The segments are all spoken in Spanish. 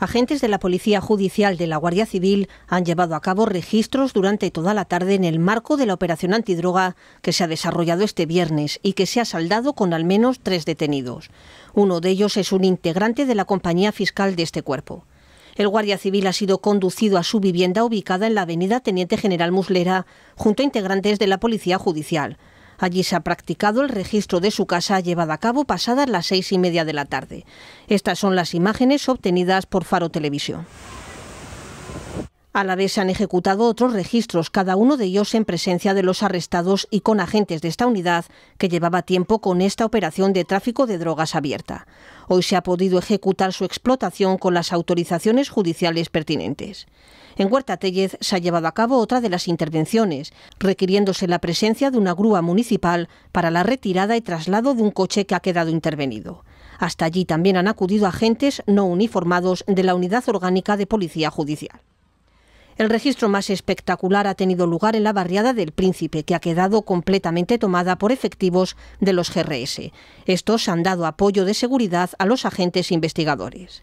Agentes de la Policía Judicial de la Guardia Civil han llevado a cabo registros durante toda la tarde en el marco de la operación antidroga que se ha desarrollado este viernes y que se ha saldado con al menos tres detenidos. Uno de ellos es un integrante de la compañía fiscal de este cuerpo. El guardia civil ha sido conducido a su vivienda ubicada en la avenida Teniente General Muslera, junto a integrantes de la Policía Judicial. Allí se ha practicado el registro de su casa llevada a cabo pasadas las seis y media de la tarde. Estas son las imágenes obtenidas por Faro Televisión. A la vez se han ejecutado otros registros, cada uno de ellos en presencia de los arrestados y con agentes de esta unidad que llevaba tiempo con esta operación de tráfico de drogas abierta. Hoy se ha podido ejecutar su explotación con las autorizaciones judiciales pertinentes. En Huerta Tellez se ha llevado a cabo otra de las intervenciones, requiriéndose la presencia de una grúa municipal para la retirada y traslado de un coche que ha quedado intervenido. Hasta allí también han acudido agentes no uniformados de la Unidad Orgánica de Policía Judicial. El registro más espectacular ha tenido lugar en la barriada del Príncipe, que ha quedado completamente tomada por efectivos de los GRS. Estos han dado apoyo de seguridad a los agentes investigadores.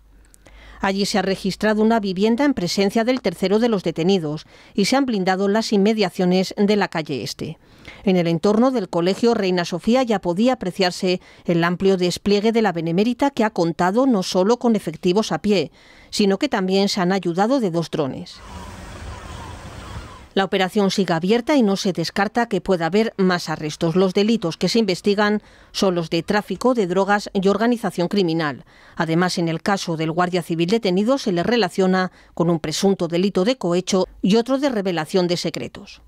Allí se ha registrado una vivienda en presencia del tercero de los detenidos y se han blindado las inmediaciones de la calle Este. En el entorno del colegio Reina Sofía ya podía apreciarse el amplio despliegue de la Benemérita que ha contado no solo con efectivos a pie, sino que también se han ayudado de dos drones. La operación sigue abierta y no se descarta que pueda haber más arrestos. Los delitos que se investigan son los de tráfico de drogas y organización criminal. Además, en el caso del guardia civil detenido se le relaciona con un presunto delito de cohecho y otro de revelación de secretos.